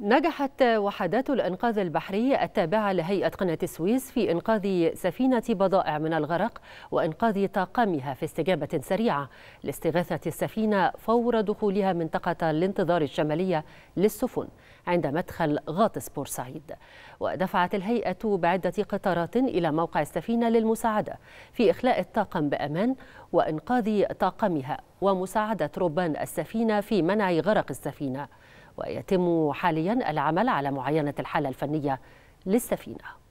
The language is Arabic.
نجحت وحدات الإنقاذ البحري التابعة لهيئة قناة السويس في إنقاذ سفينة بضائع من الغرق وإنقاذ طاقمها في استجابة سريعة لاستغاثة السفينة فور دخولها منطقة الانتظار الشمالية للسفن عند مدخل غاطس بورسعيد ودفعت الهيئة بعدة قطارات إلى موقع السفينة للمساعدة في إخلاء الطاقم بأمان وإنقاذ طاقمها ومساعدة ربان السفينة في منع غرق السفينة ويتم حاليا العمل على معاينة الحالة الفنية للسفينة